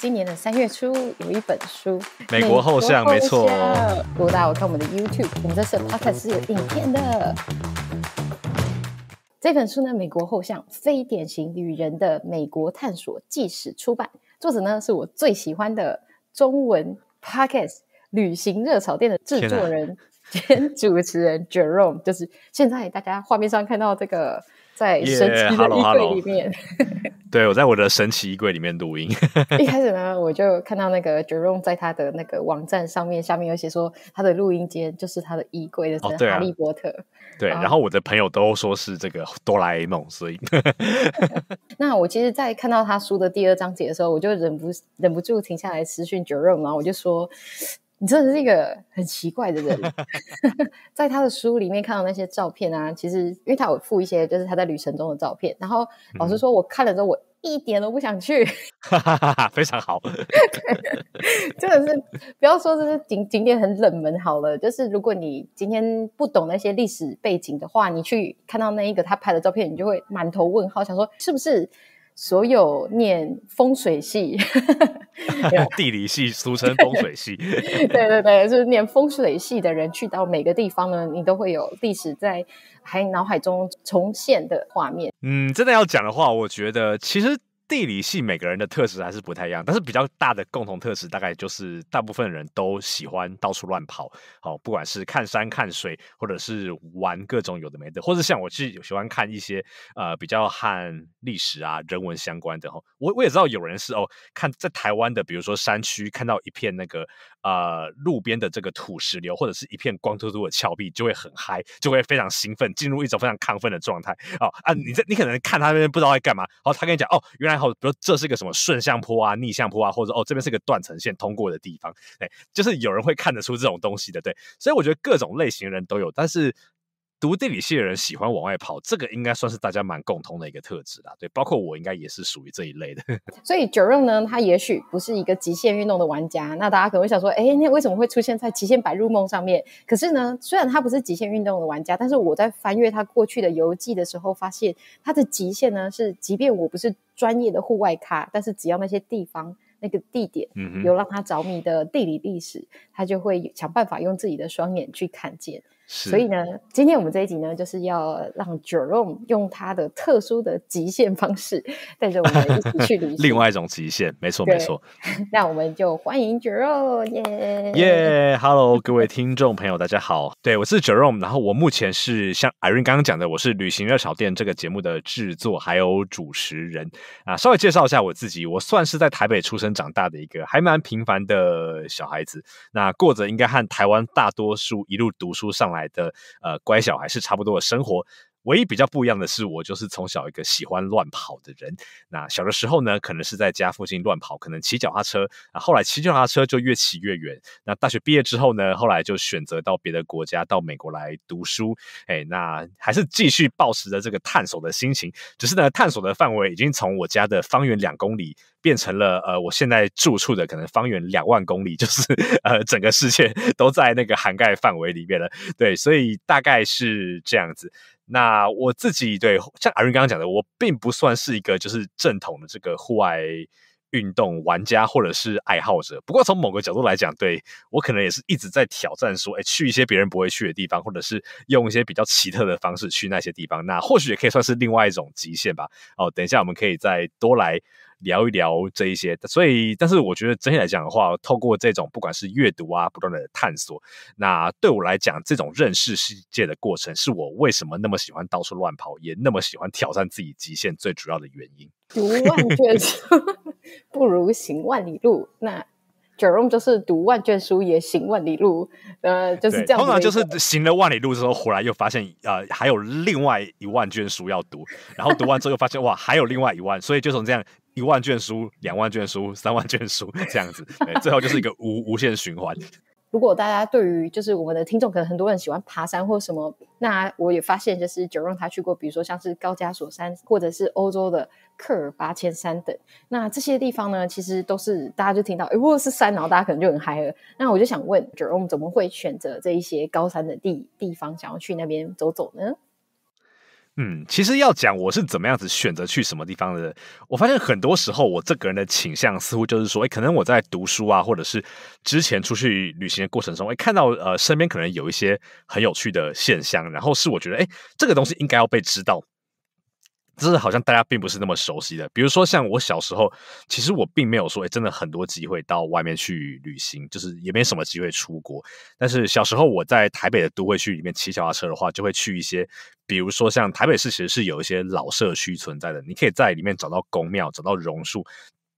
今年的三月初有一本书《美国后巷》，没错。如果大家有看我们的 YouTube，我们这是 Podcast 是有影片的。这本书呢，《美国后巷：非典型女人的美国探索纪实》出版，作者呢是我最喜欢的中文 Podcast 旅行热炒店的制作人兼主持人 Jerome，就是现在大家画面上看到这个。在神奇的衣柜里面，对，我在我的神奇衣柜里面录音。一开始呢，我就看到那个 Jerome 在他的那个网站上面，下面有写说他的录音间就是他的衣柜的，是哈利波特。对，然后我的朋友都说是这个哆啦 A 梦，所以。那我其实，在看到他书的第二章节的时候，我就忍不忍不住停下来私讯 Jerome，然后我就说。你真的是一个很奇怪的人，在他的书里面看到那些照片啊，其实因为他有附一些，就是他在旅程中的照片。然后老师说，我看了之后，我一点都不想去。非常好，真的是不要说这是景景点很冷门好了，就是如果你今天不懂那些历史背景的话，你去看到那一个他拍的照片，你就会满头问号，想说是不是？所有念风水系、地理系，俗称风水系，对对对，就是念风水系的人，去到每个地方呢，你都会有历史在还脑海中重现的画面。嗯，真的要讲的话，我觉得其实。地理系每个人的特质还是不太一样，但是比较大的共同特质大概就是大部分人都喜欢到处乱跑，好，不管是看山看水，或者是玩各种有的没的，或者像我去喜欢看一些呃比较和历史啊、人文相关的哈。我我也知道有人是哦，看在台湾的，比如说山区看到一片那个呃路边的这个土石流，或者是一片光秃秃的峭壁，就会很嗨，就会非常兴奋，进入一种非常亢奋的状态。哦、啊，你在你可能看他那边不知道在干嘛，然后他跟你讲哦，原来。然后，比如这是个什么顺向坡啊、逆向坡啊，或者哦这边是个断层线通过的地方，哎，就是有人会看得出这种东西的，对，所以我觉得各种类型人都有，但是。读地理系的人喜欢往外跑，这个应该算是大家蛮共通的一个特质啦。对，包括我应该也是属于这一类的。所以 j o e 呢，他也许不是一个极限运动的玩家，那大家可能会想说，哎，那为什么会出现在极限白日梦上面？可是呢，虽然他不是极限运动的玩家，但是我在翻阅他过去的游记的时候，发现他的极限呢是，即便我不是专业的户外咖，但是只要那些地方那个地点有让他着迷的地理历史，他就会想办法用自己的双眼去看见。所以呢，今天我们这一集呢，就是要让 Jerome 用他的特殊的极限方式 带着我们一起去旅行。另外一种极限，没错没错。那我们就欢迎 Jerome，耶耶，Hello 各位听众朋友，大家好，对我是 Jerome，然后我目前是像 Irene 刚刚讲的，我是旅行热小店这个节目的制作还有主持人啊，稍微介绍一下我自己，我算是在台北出生长大的一个还蛮平凡的小孩子，那过着应该和台湾大多数一路读书上来。的呃，乖小孩是差不多的生活。唯一比较不一样的是，我就是从小一个喜欢乱跑的人。那小的时候呢，可能是在家附近乱跑，可能骑脚踏车。啊，后来骑脚踏车就越骑越远。那大学毕业之后呢，后来就选择到别的国家，到美国来读书。哎，那还是继续保持着这个探索的心情，只是呢，探索的范围已经从我家的方圆两公里变成了呃，我现在住处的可能方圆两万公里，就是 呃，整个世界都在那个涵盖范围里面了。对，所以大概是这样子。那我自己对像阿云刚刚讲的，我并不算是一个就是正统的这个户外运动玩家或者是爱好者。不过从某个角度来讲，对我可能也是一直在挑战，说哎去一些别人不会去的地方，或者是用一些比较奇特的方式去那些地方。那或许也可以算是另外一种极限吧。哦，等一下我们可以再多来。聊一聊这一些，所以，但是我觉得整体来讲的话，透过这种不管是阅读啊，不断的探索，那对我来讲，这种认识世界的过程，是我为什么那么喜欢到处乱跑，也那么喜欢挑战自己极限最主要的原因。读万卷书 不如行万里路。那 Jerome 就是读万卷书也行万里路，呃，就是这样。通常就是行了万里路之后，回来又发现，呃，还有另外一万卷书要读，然后读完之后又发现，哇，还有另外一万，所以就从这样。一万卷书，两万卷书，三万卷书，这样子，最后就是一个无无限循环。如果大家对于就是我们的听众，可能很多人喜欢爬山或什么，那我也发现就是 j e r o m 他去过，比如说像是高加索山，或者是欧洲的克尔八千山等，那这些地方呢，其实都是大家就听到哎，如果是山，然后大家可能就很嗨了。那我就想问 j e r o m 怎么会选择这一些高山的地地方，想要去那边走走呢？嗯，其实要讲我是怎么样子选择去什么地方的，我发现很多时候我这个人的倾向似乎就是说，哎，可能我在读书啊，或者是之前出去旅行的过程中，哎，看到呃身边可能有一些很有趣的现象，然后是我觉得，哎，这个东西应该要被知道。这是好像大家并不是那么熟悉的，比如说像我小时候，其实我并没有说，哎，真的很多机会到外面去旅行，就是也没什么机会出国。但是小时候我在台北的都会区里面骑小巴车的话，就会去一些，比如说像台北市其实是有一些老社区存在的，你可以在里面找到公庙，找到榕树，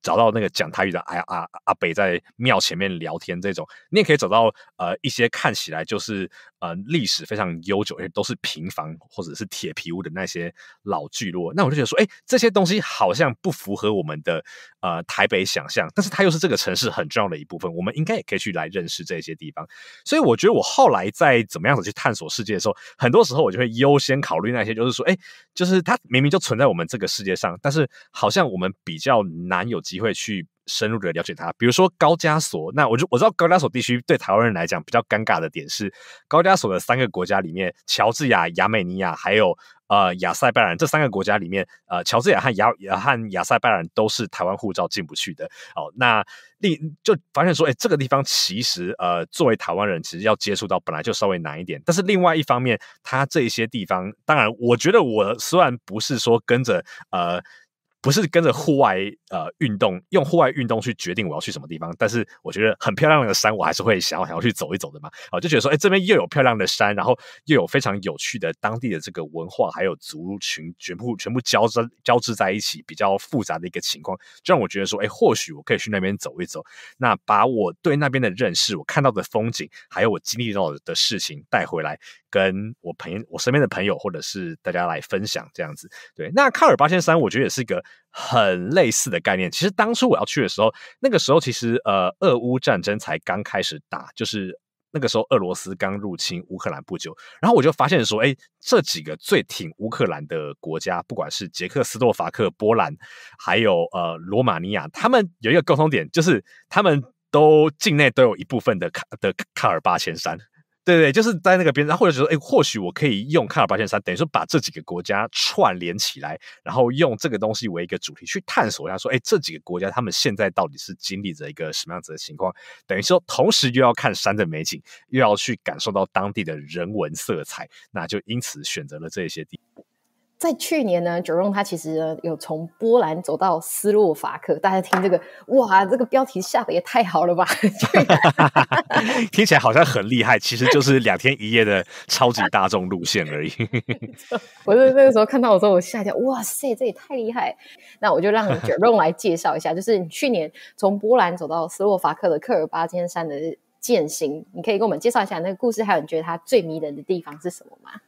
找到那个讲台语的阿阿阿北在庙前面聊天这种，你也可以走到呃一些看起来就是。呃，历史非常悠久，而且都是平房或者是铁皮屋的那些老聚落，那我就觉得说，哎，这些东西好像不符合我们的呃台北想象，但是它又是这个城市很重要的一部分，我们应该也可以去来认识这些地方。所以我觉得我后来在怎么样子去探索世界的时候，很多时候我就会优先考虑那些，就是说，哎，就是它明明就存在我们这个世界上，但是好像我们比较难有机会去。深入的了解它，比如说高加索。那我就我知道高加索地区对台湾人来讲比较尴尬的点是，高加索的三个国家里面，乔治亚、亚美尼亚还有呃亚塞拜然这三个国家里面，呃乔治亚和亚和亚塞拜然都是台湾护照进不去的。哦，那另就发现说，哎，这个地方其实呃作为台湾人，其实要接触到本来就稍微难一点。但是另外一方面，它这一些地方，当然我觉得我虽然不是说跟着呃。不是跟着户外呃运动，用户外运动去决定我要去什么地方。但是我觉得很漂亮的山，我还是会想要想要去走一走的嘛。啊，就觉得说，哎，这边又有漂亮的山，然后又有非常有趣的当地的这个文化，还有族群，全部全部交织交织在一起，比较复杂的一个情况，就让我觉得说，哎，或许我可以去那边走一走。那把我对那边的认识，我看到的风景，还有我经历到的事情带回来。跟我朋友、我身边的朋友，或者是大家来分享这样子。对，那卡尔巴千山，我觉得也是一个很类似的概念。其实当初我要去的时候，那个时候其实呃，俄乌战争才刚开始打，就是那个时候俄罗斯刚入侵乌克兰不久。然后我就发现说，哎，这几个最挺乌克兰的国家，不管是捷克斯洛伐克、波兰，还有呃罗马尼亚，他们有一个共同点，就是他们都境内都有一部分的卡的卡尔巴千山。对对，就是在那个边上，后或觉得，哎，或许我可以用《看尔八千山》，等于说把这几个国家串联起来，然后用这个东西为一个主题去探索。一下，说，哎，这几个国家他们现在到底是经历着一个什么样子的情况？等于说，同时又要看山的美景，又要去感受到当地的人文色彩，那就因此选择了这些地。在去年呢 j o o 他其实有从波兰走到斯洛伐克，大家听这个，哇，这个标题下的也太好了吧！听起来好像很厉害，其实就是两天一夜的超级大众路线而已。我在那个时候看到的时候，我吓一跳，哇塞，这也太厉害！那我就让 j o o 来介绍一下，就是你去年从波兰走到斯洛伐克的科尔巴尖山的践行，你可以给我们介绍一下那个故事，还有你觉得它最迷人的地方是什么吗？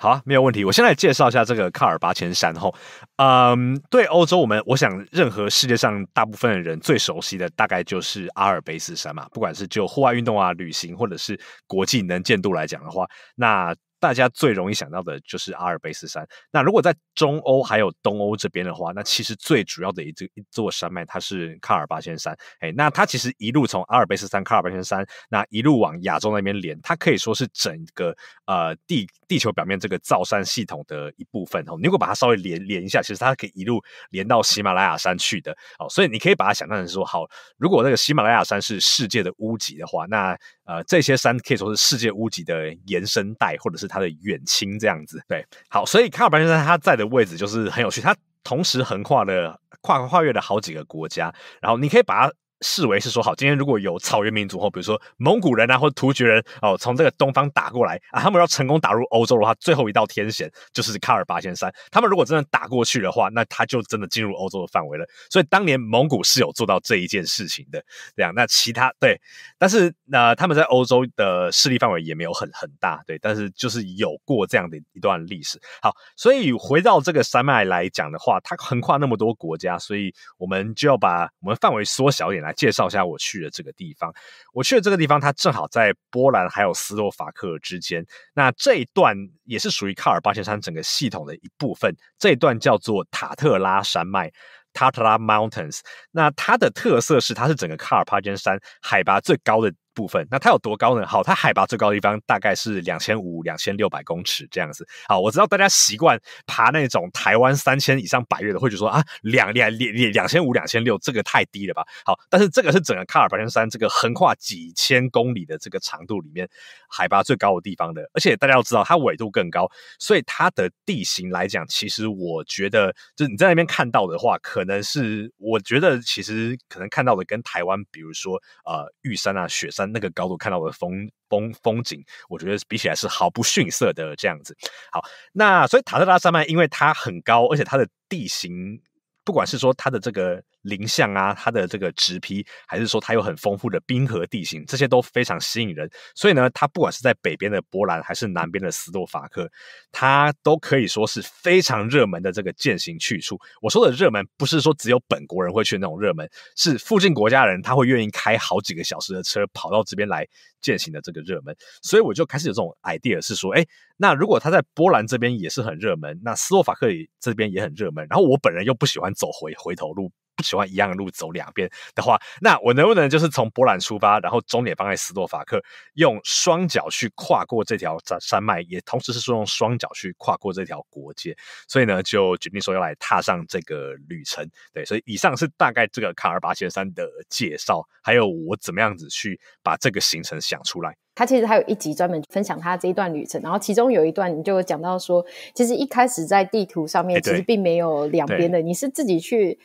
好，没有问题。我先来介绍一下这个卡尔巴千山吼，嗯，对欧洲，我们我想，任何世界上大部分的人最熟悉的大概就是阿尔卑斯山嘛，不管是就户外运动啊、旅行，或者是国际能见度来讲的话，那。大家最容易想到的就是阿尔卑斯山。那如果在中欧还有东欧这边的话，那其实最主要的一一一座山脉，它是喀尔巴阡山。哎，那它其实一路从阿尔卑斯山、喀尔巴阡山，那一路往亚洲那边连，它可以说是整个呃地地球表面这个造山系统的一部分哦。你如果把它稍微连连一下，其实它可以一路连到喜马拉雅山去的。哦，所以你可以把它想象成说，好，如果那个喜马拉雅山是世界的屋脊的话，那呃，这些山可以说是世界屋脊的延伸带，或者是它的远亲这样子。对，好，所以喀尔班阡山它在的位置就是很有趣，它同时横跨了跨跨越了好几个国家，然后你可以把它。视为是说好，今天如果有草原民族，或比如说蒙古人啊，或突厥人哦，从这个东方打过来啊，他们要成功打入欧洲的话，最后一道天险就是卡尔巴阡山。他们如果真的打过去的话，那他就真的进入欧洲的范围了。所以当年蒙古是有做到这一件事情的。这样，那其他对，但是那他们在欧洲的势力范围也没有很很大，对，但是就是有过这样的一段历史。好，所以回到这个山脉来讲的话，它横跨那么多国家，所以我们就要把我们范围缩小一点来。来介绍一下我去的这个地方。我去的这个地方，它正好在波兰还有斯洛伐克之间。那这一段也是属于卡尔巴阡山整个系统的一部分。这一段叫做塔特拉山脉 （Tatra Mountains）。那它的特色是，它是整个卡尔巴阡山海拔最高的。部分，那它有多高呢？好，它海拔最高的地方大概是两千五、两千六百公尺这样子。好，我知道大家习惯爬那种台湾三千以上百越的，会觉得说啊，两两两两两千五、两千六，这个太低了吧？好，但是这个是整个喀尔白天山这个横跨几千公里的这个长度里面海拔最高的地方的，而且大家要知道，它纬度更高，所以它的地形来讲，其实我觉得，就是你在那边看到的话，可能是我觉得其实可能看到的跟台湾，比如说呃玉山啊，雪山。那个高度看到的风风风景，我觉得比起来是毫不逊色的这样子。好，那所以塔特拉山脉因为它很高，而且它的地形，不管是说它的这个。林相啊，它的这个直劈，还是说它有很丰富的冰河地形，这些都非常吸引人。所以呢，它不管是在北边的波兰，还是南边的斯洛伐克，它都可以说是非常热门的这个践行去处。我说的热门，不是说只有本国人会去那种热门，是附近国家人他会愿意开好几个小时的车跑到这边来践行的这个热门。所以我就开始有这种 idea 是说，哎，那如果它在波兰这边也是很热门，那斯洛伐克也这边也很热门，然后我本人又不喜欢走回回头路。不喜欢一样的路走两边的话，那我能不能就是从波兰出发，然后终点放在斯洛伐克，用双脚去跨过这条山山脉，也同时是说用双脚去跨过这条国界？所以呢，就决定说要来踏上这个旅程。对，所以以上是大概这个卡尔巴奇山的介绍，还有我怎么样子去把这个行程想出来。他其实还有一集专门分享他这一段旅程，然后其中有一段你就讲到说，其实一开始在地图上面其实并没有两边的，你是自己去。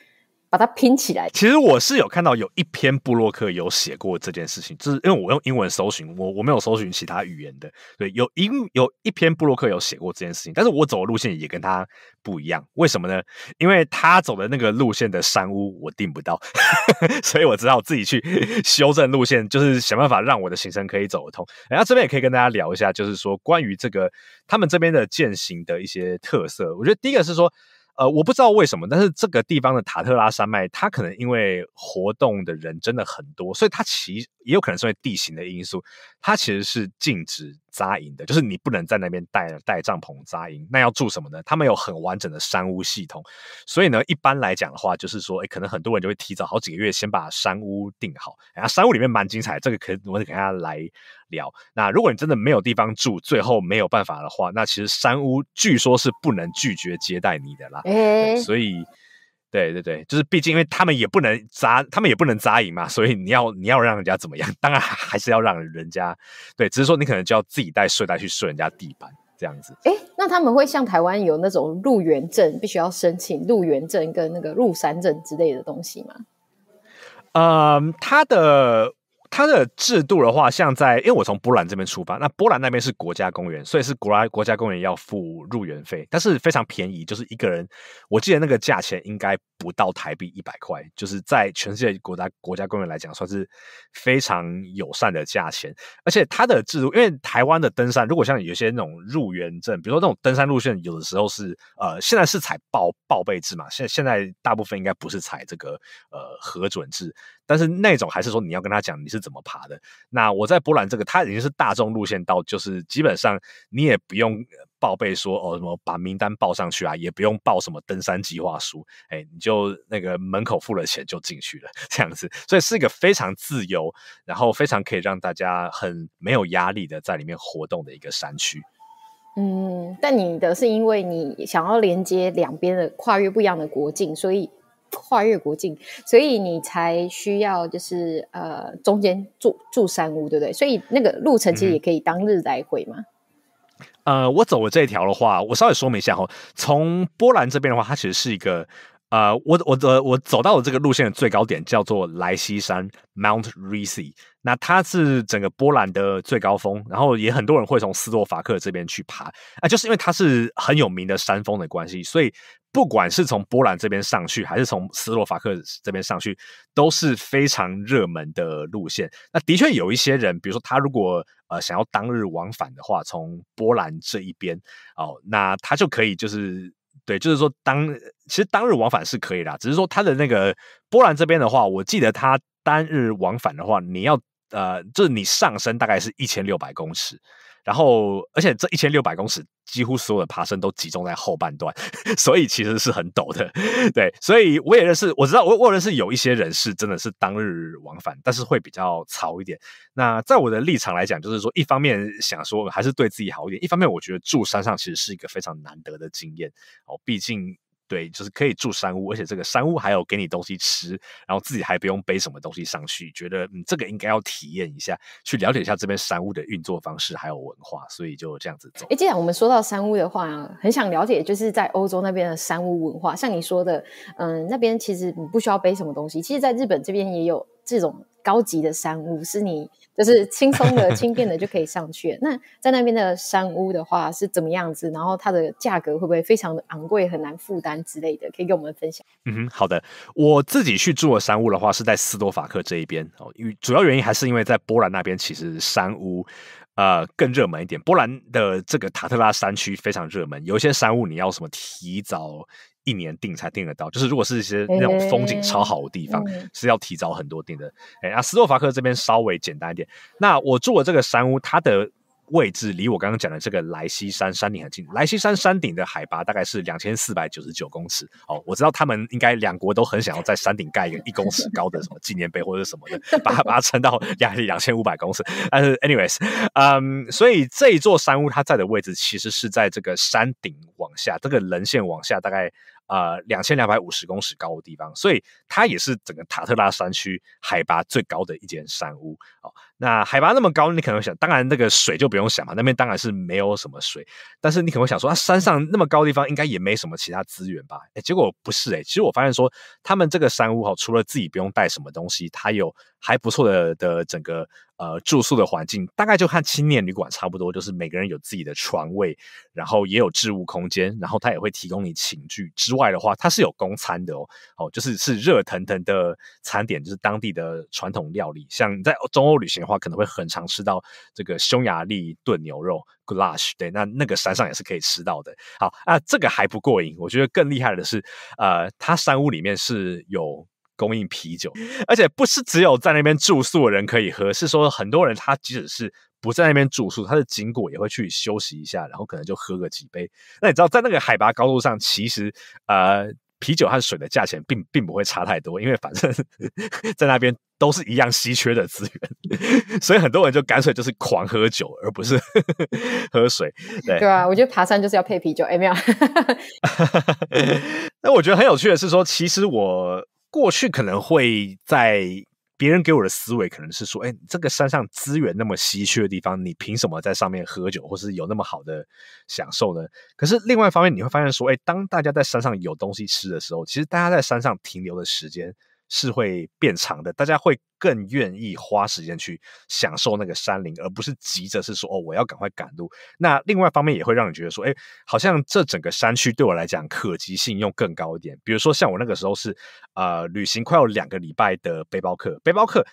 把它拼起来。其实我是有看到有一篇布洛克有写过这件事情，就是因为我用英文搜寻，我我没有搜寻其他语言的，对，有一有一篇布洛克有写过这件事情，但是我走的路线也跟他不一样，为什么呢？因为他走的那个路线的山屋我订不到，所以我知道自己去修正路线，就是想办法让我的行程可以走得通。然后这边也可以跟大家聊一下，就是说关于这个他们这边的践行的一些特色。我觉得第一个是说。呃，我不知道为什么，但是这个地方的塔特拉山脉，它可能因为活动的人真的很多，所以它其。也有可能是因为地形的因素，它其实是禁止扎营的，就是你不能在那边带带帐篷扎营。那要住什么呢？他们有很完整的山屋系统，所以呢，一般来讲的话，就是说，哎，可能很多人就会提早好几个月先把山屋定好。然后山屋里面蛮精彩，这个可我得给大家来聊。那如果你真的没有地方住，最后没有办法的话，那其实山屋据说是不能拒绝接待你的啦。所以。对对对，就是毕竟，因为他们也不能扎，他们也不能扎营嘛，所以你要你要让人家怎么样？当然还是要让人家，对，只是说你可能就要自己带睡袋去睡人家地板这样子。哎，那他们会像台湾有那种入园证，必须要申请入园证跟那个入山证之类的东西吗？嗯，他的。它的制度的话，像在因为我从波兰这边出发，那波兰那边是国家公园，所以是国国家公园要付入园费，但是非常便宜，就是一个人，我记得那个价钱应该不到台币一百块，就是在全世界国家国家公园来讲，算是非常友善的价钱。而且它的制度，因为台湾的登山，如果像有些那种入园证，比如说那种登山路线，有的时候是呃现在是采报报备制嘛，现现在大部分应该不是采这个呃核准制。但是那种还是说你要跟他讲你是怎么爬的。那我在波兰这个，它已经是大众路线，到就是基本上你也不用报备说哦什么把名单报上去啊，也不用报什么登山计划书，哎，你就那个门口付了钱就进去了 这样子。所以是一个非常自由，然后非常可以让大家很没有压力的在里面活动的一个山区。嗯，但你的是因为你想要连接两边的跨越不一样的国境，所以。跨越国境，所以你才需要就是呃中间住住山屋，对不对？所以那个路程其实也可以当日来回嘛。呃，我走的这一条的话，我稍微说明一下哈，从波兰这边的话，它其实是一个。呃，我我的我走到了这个路线的最高点，叫做莱西山 （Mount r i s y 那它是整个波兰的最高峰，然后也很多人会从斯洛伐克这边去爬啊，就是因为它是很有名的山峰的关系，所以不管是从波兰这边上去，还是从斯洛伐克这边上去，都是非常热门的路线。那的确有一些人，比如说他如果呃想要当日往返的话，从波兰这一边哦，那他就可以就是。对，就是说，当其实当日往返是可以啦，只是说它的那个波兰这边的话，我记得它单日往返的话，你要呃，就是你上升大概是一千六百公尺。然后，而且这一千六百公尺几乎所有的爬升都集中在后半段，所以其实是很陡的。对，所以我也认识，我知道我我认识有一些人士真的是当日往返，但是会比较潮一点。那在我的立场来讲，就是说一方面想说还是对自己好一点，一方面我觉得住山上其实是一个非常难得的经验哦，毕竟。对，就是可以住山屋，而且这个山屋还有给你东西吃，然后自己还不用背什么东西上去，觉得嗯，这个应该要体验一下，去了解一下这边山屋的运作方式还有文化，所以就这样子走。哎，既然我们说到山屋的话，很想了解就是在欧洲那边的山屋文化，像你说的，嗯，那边其实你不需要背什么东西，其实，在日本这边也有这种。高级的山屋是你就是轻松的、轻便的就可以上去。那在那边的山屋的话是怎么样子？然后它的价格会不会非常的昂贵、很难负担之类的？可以跟我们分享。嗯哼，好的。我自己去住的山屋的话是在斯多法克这一边哦，因为主要原因还是因为在波兰那边，其实山屋呃更热门一点。波兰的这个塔特拉山区非常热门，有一些山屋你要什么提早。一年订才订得到，就是如果是一些那种风景超好的地方，是要提早很多订的。哎，那斯洛伐克这边稍微简单一点。那我住的这个山屋，它的位置离我刚刚讲的这个莱西山山顶很近。莱西山山顶的海拔大概是两千四百九十九公尺。哦，我知道他们应该两国都很想要在山顶盖一个一公尺高的什么纪念碑或者什么的，把它把它撑到两两千五百公尺。但是，anyways，嗯，所以这一座山屋它在的位置其实是在这个山顶往下，这个棱线往下大概。啊，两千两百五十公尺高的地方，所以它也是整个塔特拉山区海拔最高的一间山屋啊。那海拔那么高，你可能会想，当然那个水就不用想嘛，那边当然是没有什么水。但是你可能会想说，啊山上那么高地方，应该也没什么其他资源吧？哎，结果不是哎，其实我发现说，他们这个山屋哈，除了自己不用带什么东西，它有还不错的的整个呃住宿的环境，大概就和青年旅馆差不多，就是每个人有自己的床位，然后也有置物空间，然后它也会提供你寝具之外的话，它是有供餐的哦，哦就是是热腾腾的餐点，就是当地的传统料理，像你在中欧旅行。的话可能会很常吃到这个匈牙利炖牛肉 g l a s h 对，那那个山上也是可以吃到的。好啊，这个还不过瘾，我觉得更厉害的是，呃，它山屋里面是有供应啤酒，而且不是只有在那边住宿的人可以喝，是说很多人他即使是不在那边住宿，他的经过也会去休息一下，然后可能就喝个几杯。那你知道在那个海拔高度上，其实呃。啤酒和水的价钱并并不会差太多，因为反正 在那边都是一样稀缺的资源，所以很多人就干脆就是狂喝酒，而不是 喝水。对，对啊，我觉得爬山就是要配啤酒。哎呀，那我觉得很有趣的是说，其实我过去可能会在。别人给我的思维可能是说：“哎，这个山上资源那么稀缺的地方，你凭什么在上面喝酒，或是有那么好的享受呢？”可是另外一方面，你会发现说：“哎，当大家在山上有东西吃的时候，其实大家在山上停留的时间。”是会变长的，大家会更愿意花时间去享受那个山林，而不是急着是说哦，我要赶快赶路。那另外方面也会让你觉得说，哎，好像这整个山区对我来讲可及性又更高一点。比如说像我那个时候是，呃，旅行快要两个礼拜的背包客，背包客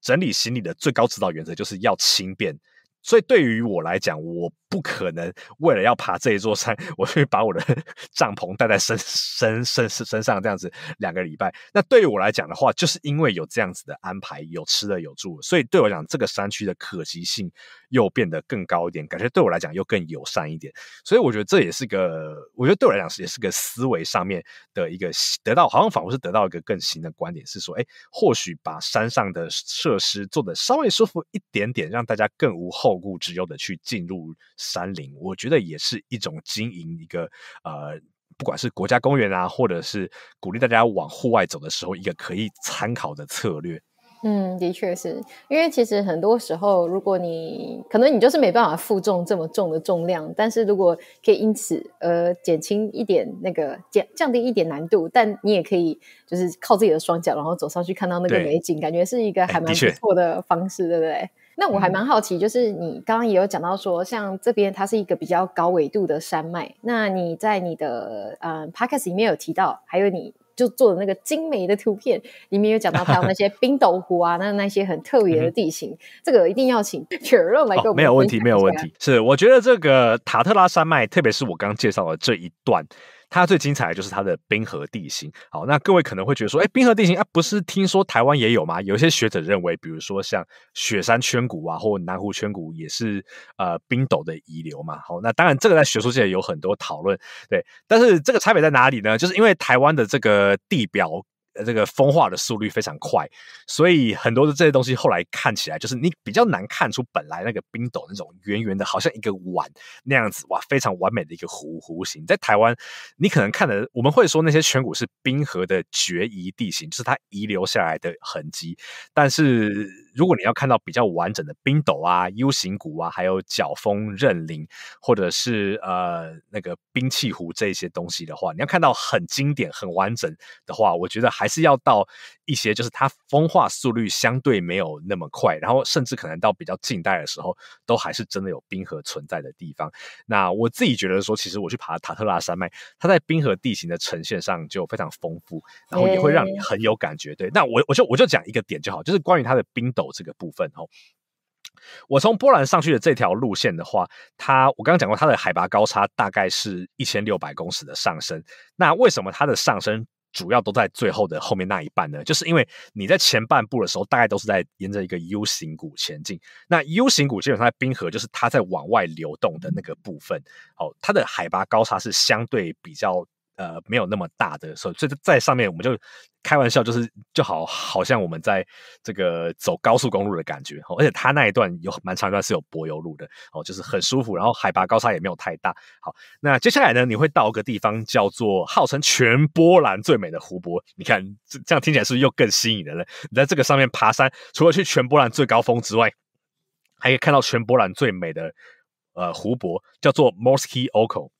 整理行李的最高指导原则就是要轻便。所以对于我来讲，我不可能为了要爬这一座山，我去把我的 帐篷带在身身身身上这样子两个礼拜。那对于我来讲的话，就是因为有这样子的安排，有吃的有住，所以对我讲这个山区的可及性又变得更高一点，感觉对我来讲又更友善一点。所以我觉得这也是个，我觉得对我来讲也是个思维上面的一个得到，好像仿佛是得到一个更新的观点，是说，哎，或许把山上的设施做的稍微舒服一点点，让大家更无后。无顾之忧的去进入山林，我觉得也是一种经营一个呃，不管是国家公园啊，或者是鼓励大家往户外走的时候，一个可以参考的策略。嗯，的确是因为其实很多时候，如果你可能你就是没办法负重这么重的重量，但是如果可以因此呃减轻一点那个减降低一点难度，但你也可以就是靠自己的双脚，然后走上去看到那个美景，感觉是一个还蛮不错的方式，对不对？那我还蛮好奇，就是你刚刚也有讲到说，像这边它是一个比较高纬度的山脉。那你在你的呃 podcast 里面有提到，还有你就做的那个精美的图片里面有讲到，还有那些冰斗湖啊，那那些很特别的地形，这个一定要请 c h r 来给我哦，没有问题，没有问题。是，我觉得这个塔特拉山脉，特别是我刚介绍的这一段。它最精彩的就是它的冰河地形。好，那各位可能会觉得说，哎，冰河地形啊，不是听说台湾也有吗？有些学者认为，比如说像雪山圈谷啊，或南湖圈谷也是呃冰斗的遗留嘛。好，那当然这个在学术界有很多讨论，对。但是这个差别在哪里呢？就是因为台湾的这个地表。这个风化的速率非常快，所以很多的这些东西后来看起来，就是你比较难看出本来那个冰斗那种圆圆的，好像一个碗那样子，哇，非常完美的一个弧弧形。在台湾，你可能看的我们会说那些颧谷是冰河的决疑地形，就是它遗留下来的痕迹，但是。如果你要看到比较完整的冰斗啊、U 型骨啊，还有角峰、刃岭，或者是呃那个冰器湖这些东西的话，你要看到很经典、很完整的话，我觉得还是要到。一些就是它风化速率相对没有那么快，然后甚至可能到比较近代的时候，都还是真的有冰河存在的地方。那我自己觉得说，其实我去爬塔特拉山脉，它在冰河地形的呈现上就非常丰富，然后也会让你很有感觉。对，那我我就我就讲一个点就好，就是关于它的冰斗这个部分哦。我从波兰上去的这条路线的话，它我刚刚讲过，它的海拔高差大概是一千六百公尺的上升。那为什么它的上升？主要都在最后的后面那一半呢，就是因为你在前半部的时候，大概都是在沿着一个 U 型谷前进。那 U 型谷基本上在冰河，就是它在往外流动的那个部分。哦，它的海拔高差是相对比较。呃，没有那么大的，所以在上面我们就开玩笑，就是就好好像我们在这个走高速公路的感觉，哦，而且它那一段有蛮长一段是有柏油路的，哦，就是很舒服，然后海拔高差也没有太大。好，那接下来呢，你会到个地方叫做号称全波兰最美的湖泊，你看这这样听起来是不是又更吸引人？了？你在这个上面爬山，除了去全波兰最高峰之外，还可以看到全波兰最美的呃湖泊，叫做 m o r s k i Oko。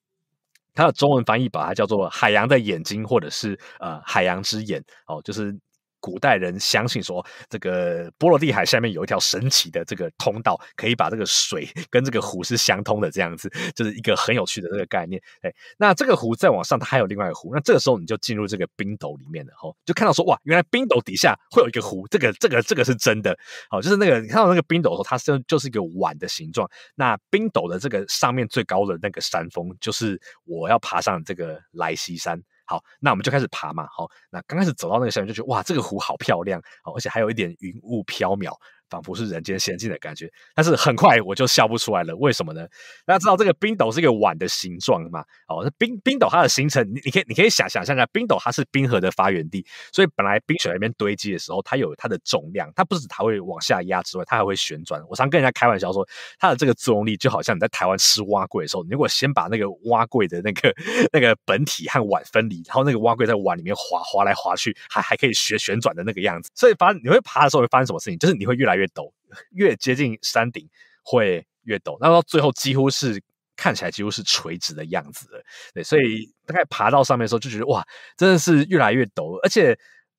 它的中文翻译把它叫做“海洋的眼睛”或者是“呃海洋之眼”哦，就是。古代人相信说，这个波罗的海下面有一条神奇的这个通道，可以把这个水跟这个湖是相通的，这样子 就是一个很有趣的这个概念。哎，那这个湖再往上，它还有另外一个湖。那这个时候你就进入这个冰斗里面了，吼，就看到说，哇，原来冰斗底下会有一个湖，这个这个这个是真的。好，就是那个你看到那个冰斗的时候，它是就是一个碗的形状。那冰斗的这个上面最高的那个山峰，就是我要爬上这个莱西山。好，那我们就开始爬嘛。好，那刚开始走到那个下面，就觉得哇，这个湖好漂亮，而且还有一点云雾飘渺。仿佛是人间仙境的感觉，但是很快我就笑不出来了。为什么呢？大家知道这个冰斗是一个碗的形状嘛？哦，冰冰斗它的形成，你你可以你可以想想象一下，冰斗它是冰河的发源地，所以本来冰雪那边堆积的时候，它有它的重量，它不止它会往下压之外，它还会旋转。我常跟人家开玩笑说，它的这个作用力就好像你在台湾吃蛙柜的时候，你如果先把那个蛙柜的那个那个本体和碗分离，然后那个蛙柜在碗里面滑滑来滑去，还还可以旋旋转的那个样子，所以发你会爬的时候会发生什么事情？就是你会越来。越陡，越接近山顶会越陡，那到最后几乎是看起来几乎是垂直的样子对，所以大概爬到上面的时候就觉得哇，真的是越来越陡，而且。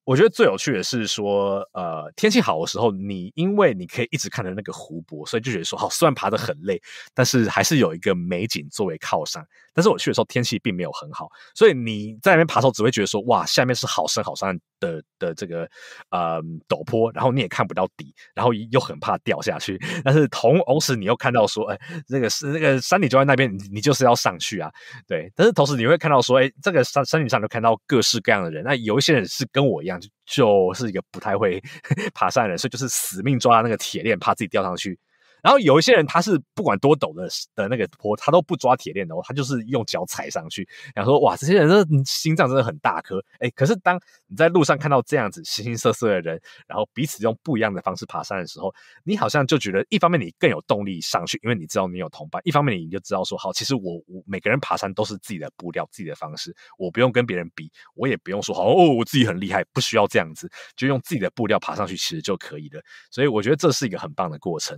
我觉得最有趣的是说，呃，天气好的时候，你因为你可以一直看着那个湖泊，所以就觉得说，哦，虽然爬得很累，但是还是有一个美景作为靠山。但是我去的时候天气并没有很好，所以你在那边爬的时候，只会觉得说，哇，下面是好深好深的的这个呃陡坡，然后你也看不到底，然后又很怕掉下去。但是同同时，你又看到说，哎，那个是那个山顶就在那边，你就是要上去啊，对。但是同时你会看到说，哎，这个山山顶上就看到各式各样的人，那有一些人是跟我一样。就是一个不太会 爬山的人，所以就是死命抓那个铁链，怕自己掉上去。然后有一些人，他是不管多陡的的那个坡，他都不抓铁链的，他就是用脚踩上去。然后说，哇，这些人的心脏真的很大颗。哎，可是当你在路上看到这样子形形色色的人，然后彼此用不一样的方式爬山的时候，你好像就觉得，一方面你更有动力上去，因为你知道你有同伴；一方面你就知道说，好，其实我我每个人爬山都是自己的步调、自己的方式，我不用跟别人比，我也不用说，好哦，我自己很厉害，不需要这样子，就用自己的步调爬上去，其实就可以了。所以我觉得这是一个很棒的过程。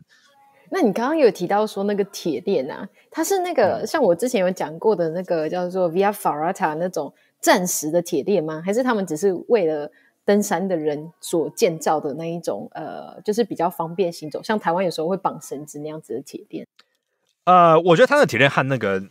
那你刚刚有提到说那个铁链啊，它是那个像我之前有讲过的那个叫做 Via Ferrata 那种暂时的铁链吗？还是他们只是为了登山的人所建造的那一种呃，就是比较方便行走，像台湾有时候会绑绳子那样子的铁链？呃，我觉得他的体验和那个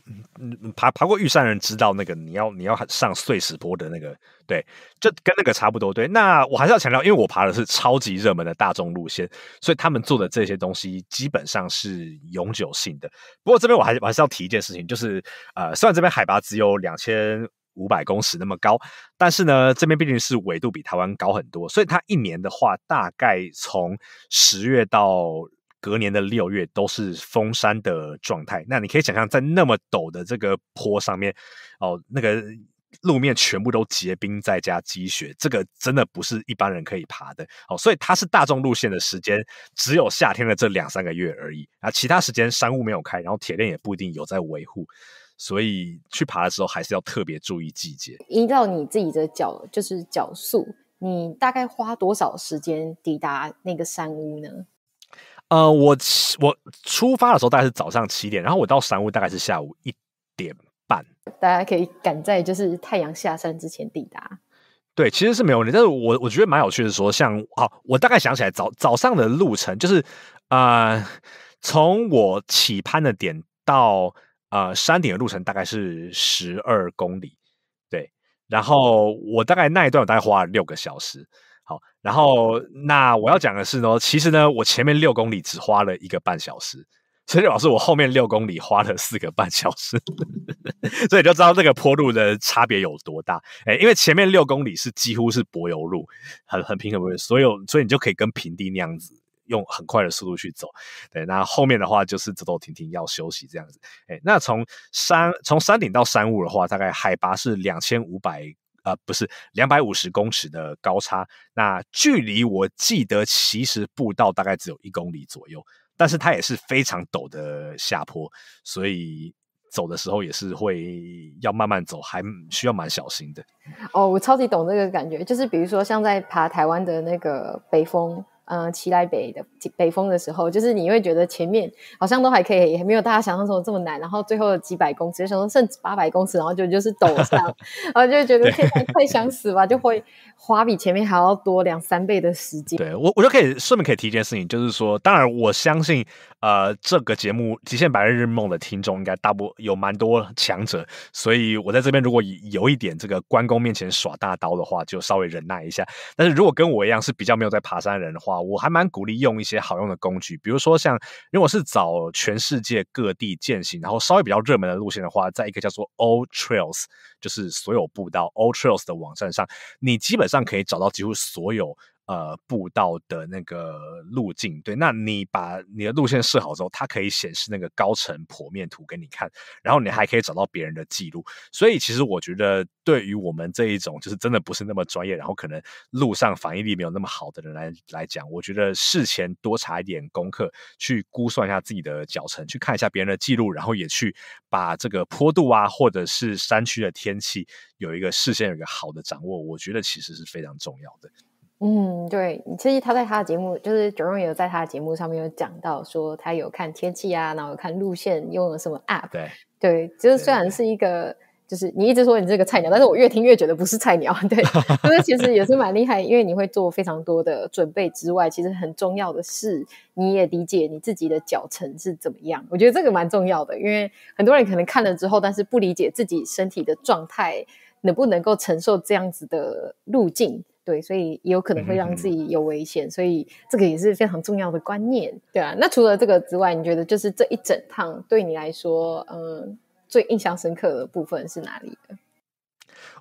爬爬过玉山人知道，那个你要你要上碎石坡的那个，对，就跟那个差不多。对，那我还是要强调，因为我爬的是超级热门的大众路线，所以他们做的这些东西基本上是永久性的。不过这边我还我还是要提一件事情，就是呃，虽然这边海拔只有两千五百公尺那么高，但是呢，这边毕竟是纬度比台湾高很多，所以它一年的话，大概从十月到。隔年的六月都是封山的状态，那你可以想象在那么陡的这个坡上面，哦，那个路面全部都结冰，再加积雪，这个真的不是一般人可以爬的哦。所以它是大众路线的时间只有夏天的这两三个月而已啊，其他时间山雾没有开，然后铁链也不一定有在维护，所以去爬的时候还是要特别注意季节。依照你自己的脚就是脚速，你大概花多少时间抵达那个山屋呢？呃，我我出发的时候大概是早上七点，然后我到山屋大概是下午一点半。大家可以赶在就是太阳下山之前抵达。对，其实是没有问题，但是我我觉得蛮有趣的，说像，好，我大概想起来早早上的路程就是啊，从我起攀的点到呃山顶的路程大概是十二公里，对，然后我大概那一段我大概花了六个小时。然后，那我要讲的是呢，其实呢，我前面六公里只花了一个半小时，所以老师，我后面六公里花了四个半小时，所以就知道这个坡路的差别有多大。哎，因为前面六公里是几乎是柏油路，很很平坦，所以所以你就可以跟平地那样子用很快的速度去走。对，那后面的话就是走走停停要休息这样子。哎，那从山从山顶到山雾的话，大概海拔是两千五百。啊，不是两百五十公尺的高差，那距离我记得其实步道大概只有一公里左右，但是它也是非常陡的下坡，所以走的时候也是会要慢慢走，还需要蛮小心的。哦，我超级懂这个感觉，就是比如说像在爬台湾的那个北峰。嗯，骑来北的北风的时候，就是你会觉得前面好像都还可以，还没有大家想象中这么难。然后最后几百公尺，想说剩八百公尺，然后就就是陡上，然后就觉得快想死吧，就会花比前面还要多两三倍的时间。对我，我就可以顺便可以提一件事情，就是说，当然我相信，呃，这个节目《极限白日梦》的听众应该大部有蛮多强者，所以我在这边如果有一点这个关公面前耍大刀的话，就稍微忍耐一下。但是如果跟我一样是比较没有在爬山人的话，我还蛮鼓励用一些好用的工具，比如说像，如果是找全世界各地践行，然后稍微比较热门的路线的话，在一个叫做 All Trails，就是所有步道 All Trails 的网站上，你基本上可以找到几乎所有。呃，步道的那个路径，对，那你把你的路线设好之后，它可以显示那个高层剖面图给你看，然后你还可以找到别人的记录。所以，其实我觉得，对于我们这一种就是真的不是那么专业，然后可能路上反应力没有那么好的人来来讲，我觉得事前多查一点功课，去估算一下自己的脚程，去看一下别人的记录，然后也去把这个坡度啊，或者是山区的天气有一个事先有一个好的掌握，我觉得其实是非常重要的。嗯，对，其实他在他的节目，就是 j o e 有在他的节目上面有讲到说，他有看天气啊，然后看路线用了什么 App，对，对，就是虽然是一个，就是你一直说你这个菜鸟，但是我越听越觉得不是菜鸟，对，就是其实也是蛮厉害，因为你会做非常多的准备之外，其实很重要的是你也理解你自己的脚程是怎么样，我觉得这个蛮重要的，因为很多人可能看了之后，但是不理解自己身体的状态能不能够承受这样子的路径。对，所以也有可能会让自己有危险，所以这个也是非常重要的观念，对啊。那除了这个之外，你觉得就是这一整趟对你来说，嗯，最印象深刻的部分是哪里？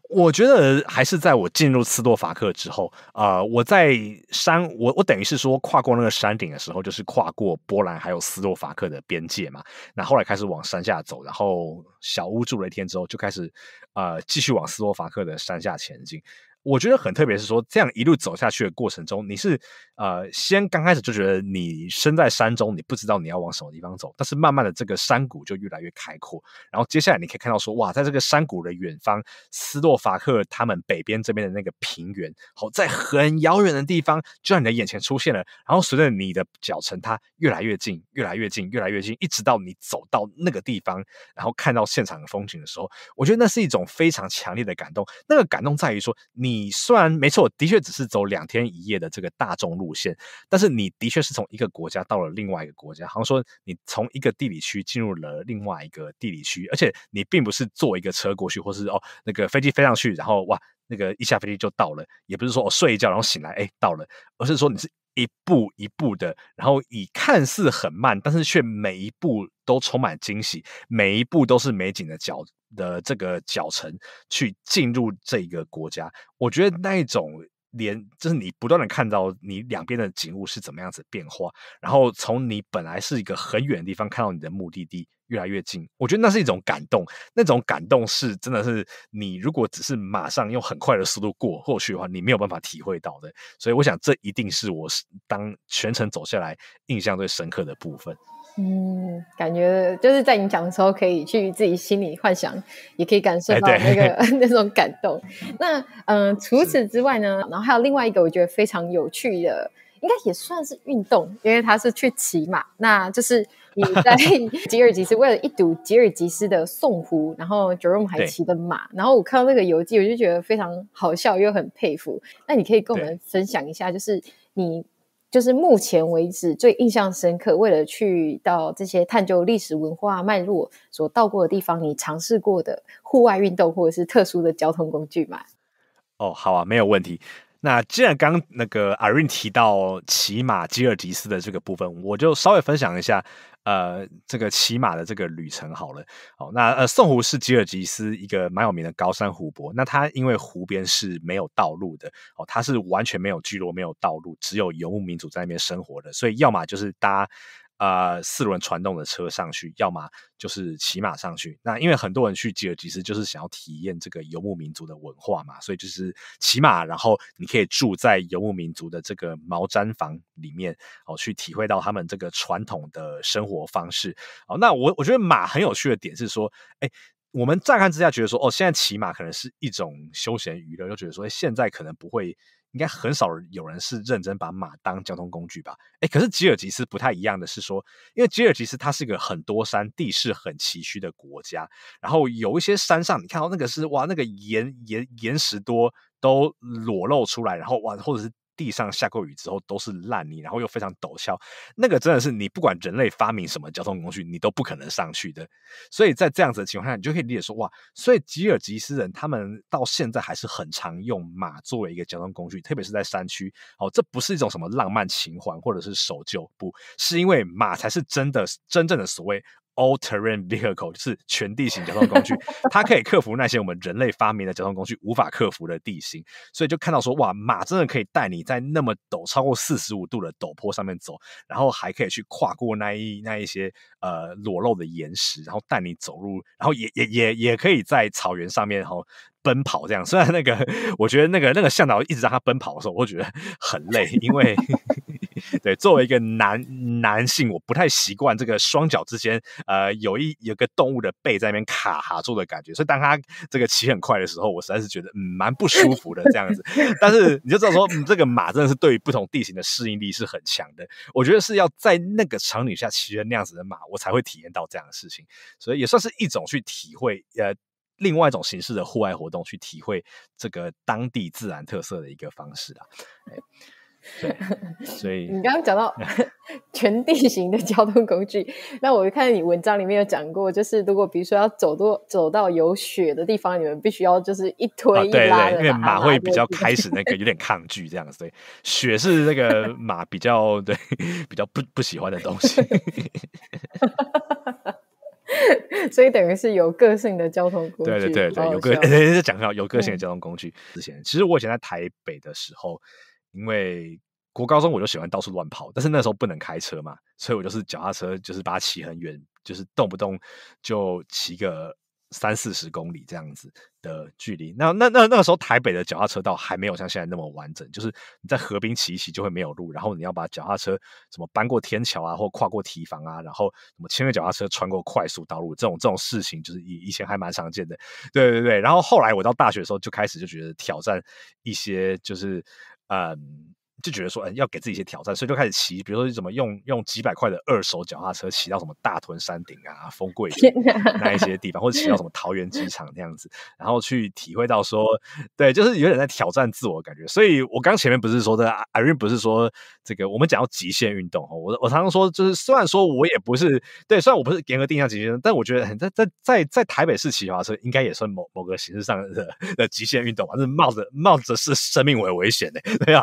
我觉得还是在我进入斯洛伐克之后啊，我在山，我我等于是说跨过那个山顶的时候，就是跨过波兰还有斯洛伐克的边界嘛。那后来开始往山下走，然后小屋住了一天之后，就开始呃继续往斯洛伐克的山下前进。我觉得很特别，是说这样一路走下去的过程中，你是。呃，先刚开始就觉得你身在山中，你不知道你要往什么地方走。但是慢慢的，这个山谷就越来越开阔。然后接下来你可以看到说，哇，在这个山谷的远方，斯洛伐克他们北边这边的那个平原，好，在很遥远的地方，就在你的眼前出现了。然后随着你的脚程，它越来越近，越来越近，越来越近，一直到你走到那个地方，然后看到现场的风景的时候，我觉得那是一种非常强烈的感动。那个感动在于说，你虽然没错，的确只是走两天一夜的这个大众路。无限，但是你的确是从一个国家到了另外一个国家，好像说你从一个地理区进入了另外一个地理区，而且你并不是坐一个车过去，或是哦那个飞机飞上去，然后哇那个一下飞机就到了，也不是说我睡一觉然后醒来哎到了，而是说你是一步一步的，然后以看似很慢，但是却每一步都充满惊喜，每一步都是美景的脚的这个脚程去进入这个国家，我觉得那一种。连就是你不断的看到你两边的景物是怎么样子变化，然后从你本来是一个很远的地方看到你的目的地越来越近，我觉得那是一种感动，那种感动是真的是你如果只是马上用很快的速度过过去的话，你没有办法体会到的，所以我想这一定是我当全程走下来印象最深刻的部分。嗯，感觉就是在你讲的时候，可以去自己心里幻想，也可以感受到那个 那种感动。那嗯，除此之外呢，然后还有另外一个，我觉得非常有趣的，应该也算是运动，因为他是去骑马。那就是你在 吉尔吉斯为了一睹吉尔吉斯的宋湖，然后 Jerome 还骑的马，然后我看到那个游记，我就觉得非常好笑又很佩服。那你可以跟我们分享一下，就是你。就是目前为止最印象深刻，为了去到这些探究历史文化脉络所到过的地方，你尝试过的户外运动或者是特殊的交通工具吗？哦，好啊，没有问题。那既然刚那个阿润提到骑马吉尔吉斯的这个部分，我就稍微分享一下，呃，这个骑马的这个旅程好了。哦，那呃，宋湖是吉尔吉斯一个蛮有名的高山湖泊。那它因为湖边是没有道路的，哦，它是完全没有聚落、没有道路，只有游牧民族在那边生活的，所以要么就是搭。啊，四轮传动的车上去，要么就是骑马上去。那因为很多人去吉尔吉斯就是想要体验这个游牧民族的文化嘛，所以就是骑马，然后你可以住在游牧民族的这个毛毡房里面，哦，去体会到他们这个传统的生活方式。哦，那我我觉得马很有趣的点是说，哎，我们乍看之下觉得说，哦，现在骑马可能是一种休闲娱乐，又觉得说，哎，现在可能不会。应该很少有人是认真把马当交通工具吧？哎，可是吉尔吉斯不太一样的是说，因为吉尔吉斯它是一个很多山、地势很崎岖的国家，然后有一些山上你看到那个是哇，那个岩岩岩石多都裸露出来，然后哇，或者是。地上下过雨之后都是烂泥，然后又非常陡峭，那个真的是你不管人类发明什么交通工具，你都不可能上去的。所以在这样子的情况下，你就可以理解说，哇，所以吉尔吉斯人他们到现在还是很常用马作为一个交通工具，特别是在山区。哦，这不是一种什么浪漫情怀或者是守旧，不是因为马才是真的真正的所谓。All terrain vehicle 就是全地形交通工具，它可以克服那些我们人类发明的交通工具无法克服的地形，所以就看到说，哇，马真的可以带你在那么陡超过四十五度的陡坡上面走，然后还可以去跨过那一那一些呃裸露的岩石，然后带你走路，然后也也也也可以在草原上面，然后。奔跑这样，虽然那个我觉得那个那个向导一直让他奔跑的时候，我觉得很累，因为对作为一个男男性，我不太习惯这个双脚之间呃有一有个动物的背在那边卡住的感觉，所以当他这个骑很快的时候，我实在是觉得嗯蛮不舒服的这样子。但是你就知道说，这个马真的是对于不同地形的适应力是很强的。我觉得是要在那个场景下骑的那样子的马，我才会体验到这样的事情。所以也算是一种去体会呃。另外一种形式的户外活动，去体会这个当地自然特色的一个方式啊。对，所以 你刚刚讲到 全地形的交通工具，那我看你文章里面有讲过，就是如果比如说要走多走到有雪的地方，你们必须要就是一推，对对，因为马会比较开始那个有点抗拒这样，所以雪是那个马比较对 比较不不喜欢的东西。所以等于是有个性的交通工具，对对对对，有个性在讲到有个性的交通工具。之前其实我以前在台北的时候，因为国高中我就喜欢到处乱跑，但是那时候不能开车嘛，所以我就是脚踏车，就是把它骑很远，就是动不动就骑个。三四十公里这样子的距离，那那那那个时候台北的脚踏车道还没有像现在那么完整，就是你在河滨骑一骑就会没有路，然后你要把脚踏车什么搬过天桥啊，或跨过堤防啊，然后什么牵着脚踏车穿过快速道路，这种这种事情就是以以前还蛮常见的，对对对。然后后来我到大学的时候就开始就觉得挑战一些就是嗯。就觉得说，哎，要给自己一些挑战，所以就开始骑，比如说怎么用用几百块的二手脚踏车骑到什么大屯山顶啊、丰柜那一些地方，或者骑到什么桃园机场那样子，然后去体会到说，对，就是有点在挑战自我感觉。所以我刚前面不是说的，阿瑞不是说这个，我们讲到极限运动，我我常常说，就是虽然说我也不是对，虽然我不是严格定义极限，但我觉得在在在在台北市骑脚踏车应该也算某某个形式上的的极限运动吧？是冒着冒着是生命为危险的，对有？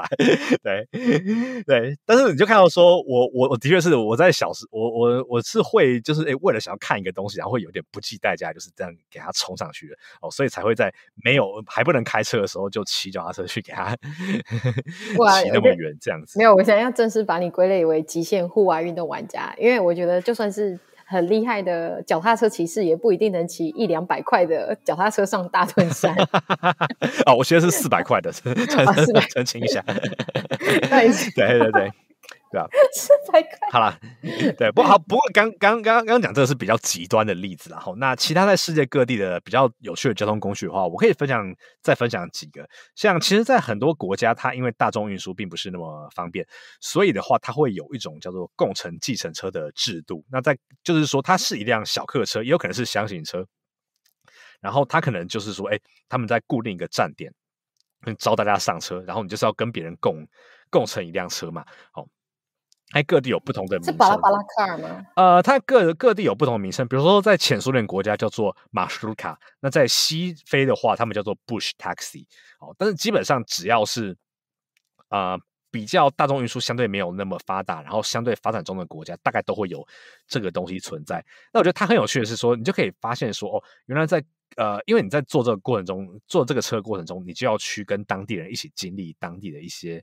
对 对，但是你就看到说，我我我的确是我在小时，我我我是会就是诶为了想要看一个东西，然后会有点不计代价，就是这样给他冲上去的哦，所以才会在没有还不能开车的时候，就骑脚踏车去给他 骑那么远，这样子。没有，我想要正式把你归类为极限户外运动玩家，因为我觉得就算是。很厉害的脚踏车骑士也不一定能骑一两百块的脚踏车上大屯山。哦，我骑的是四百块的，澄清一下。对 对对。对吧？四 百块。好了，对，不好，不过刚刚刚刚讲这个是比较极端的例子啦。哈，那其他在世界各地的比较有趣的交通工具的话，我可以分享再分享几个。像其实，在很多国家，它因为大众运输并不是那么方便，所以的话，它会有一种叫做共乘计程车的制度。那在就是说，它是一辆小客车，也有可能是箱型车，然后它可能就是说，哎，他们在固定一个站点招大家上车，然后你就是要跟别人共共乘一辆车嘛，好。它各地有不同的名称，是巴拉巴拉克尔吗？呃，它各各地有不同名称，比如说在前苏联国家叫做马舒卡，那在西非的话，他们叫做 Bush Taxi。好，但是基本上只要是啊，比较大众运输相对没有那么发达，然后相对发展中的国家，大概都会有这个东西存在。那我觉得它很有趣的是说，你就可以发现说，哦，原来在呃，因为你在坐这个过程中，坐这个车过程中，你就要去跟当地人一起经历当地的一些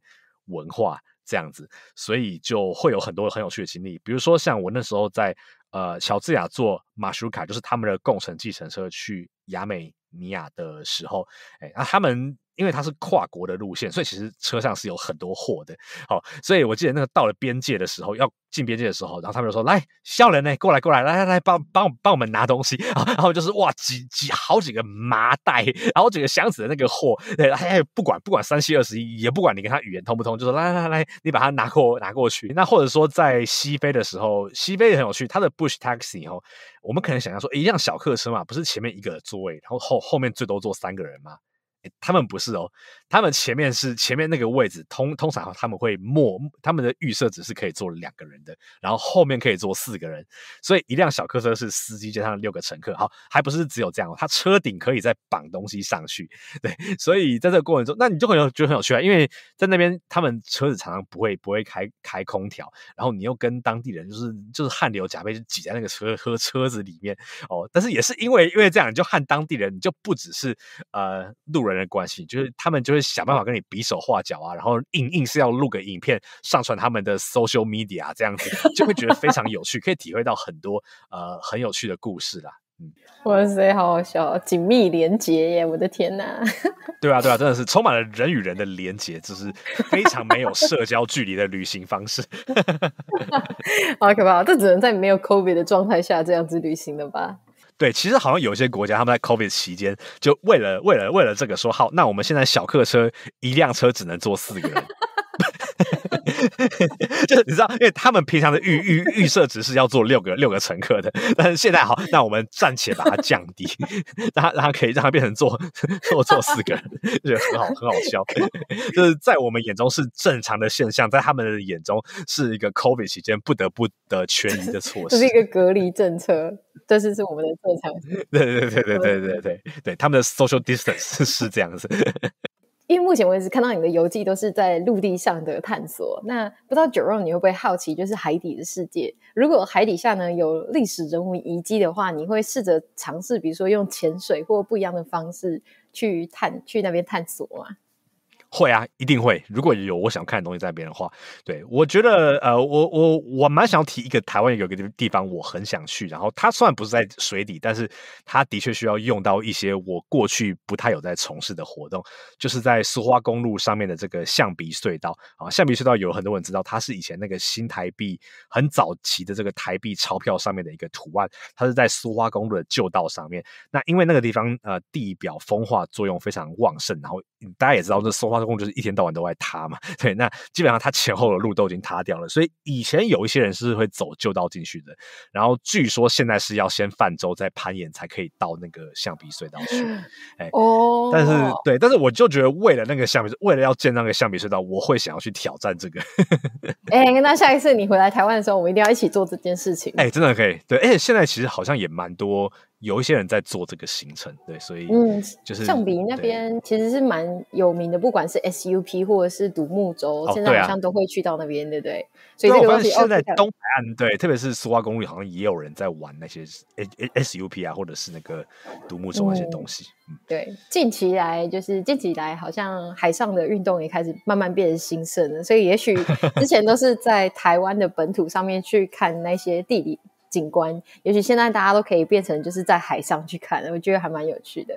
文化。这样子，所以就会有很多很有趣的经历，比如说像我那时候在呃乔治亚做马舒卡，就是他们的共乘计程车去亚美尼亚的时候，哎，啊他们。因为它是跨国的路线，所以其实车上是有很多货的。好，所以我记得那个到了边界的时候，要进边界的时候，然后他们就说：“来，笑人呢，过来过来，来来来，帮帮帮我们拿东西。”然后就是哇，几几好几个麻袋，好几个箱子的那个货，大家不管不管三七二十一，也不管你跟他语言通不通，就说来来来，你把它拿过拿过去。那或者说在西非的时候，西非也很有趣，它的 Bush Taxi 哦，我们可能想象说一辆小客车嘛，不是前面一个座位，然后后后面最多坐三个人吗？他们不是哦，他们前面是前面那个位置，通通常他们会默他们的预设只是可以坐两个人的，然后后面可以坐四个人，所以一辆小客车是司机加上六个乘客，好，还不是只有这样哦，它车顶可以再绑东西上去，对，所以在这个过程中，那你就很有觉得很有趣啊，因为在那边他们车子常常不会不会开开空调，然后你又跟当地人就是就是汗流浃背就挤在那个车和车子里面哦，但是也是因为因为这样，你就和当地人你就不只是呃路人。人关系就是他们就会想办法跟你比手画脚啊，然后硬硬是要录个影片上传他们的 social media 这样子就会觉得非常有趣，可以体会到很多呃很有趣的故事啦。嗯，哇塞，好好笑，紧密连接耶！我的天哪，对啊对啊，真的是充满了人与人的连接，就是非常没有社交距离的旅行方式。好可怕，这只能在没有 COVID 的状态下这样子旅行了吧？对，其实好像有些国家他们在 COVID 期间，就为了为了为了这个说好，那我们现在小客车一辆车只能坐四个人，就是你知道，因为他们平常的预预预设值是要坐六个六个乘客的，但是现在好，那我们暂且把它降低，让它让它可以让它变成坐坐坐四个人，觉得很好很好笑，就是在我们眼中是正常的现象，在他们的眼中是一个 COVID 期间不得不得权宜的措施，这是一个隔离政策。这是是我们的特产。对对对对对对对对，他们的 social distance 是这样子。因为目前为止看到你的游记都是在陆地上的探索，那不知道 j 肉 o 你会不会好奇，就是海底的世界？如果海底下呢有历史人物遗迹的话，你会试着尝试，比如说用潜水或不一样的方式去探去那边探索吗？会啊，一定会。如果有我想看的东西在那边的话，对我觉得，呃，我我我蛮想提一个台湾有个地方，我很想去。然后它虽然不是在水底，但是它的确需要用到一些我过去不太有在从事的活动，就是在苏花公路上面的这个象鼻隧道啊。象鼻隧道有很多人知道，它是以前那个新台币很早期的这个台币钞票上面的一个图案。它是在苏花公路的旧道上面。那因为那个地方呃地表风化作用非常旺盛，然后大家也知道这苏花。总工就是一天到晚都在塌嘛，对，那基本上它前后的路都已经塌掉了，所以以前有一些人是会走旧道进去的，然后据说现在是要先泛舟再攀岩才可以到那个象鼻隧道去，哎哦，但是对，但是我就觉得为了那个象鼻，为了要建那个象鼻隧道，我会想要去挑战这个，哎，那下一次你回来台湾的时候，我们一定要一起做这件事情，哎，真的可以，对，而且现在其实好像也蛮多。有一些人在做这个行程，对，所以嗯，就是象鼻那边其实是蛮有名的，不管是 SUP 或者是独木舟，现在好像都会去到那边，对不对？所以，东西现在东海岸，对，特别是苏花公路，好像也有人在玩那些 S S U P 啊，或者是那个独木舟那些东西。对，近期来就是近期来，好像海上的运动也开始慢慢变得兴盛了，所以也许之前都是在台湾的本土上面去看那些地理。景观，也许现在大家都可以变成就是在海上去看，我觉得还蛮有趣的。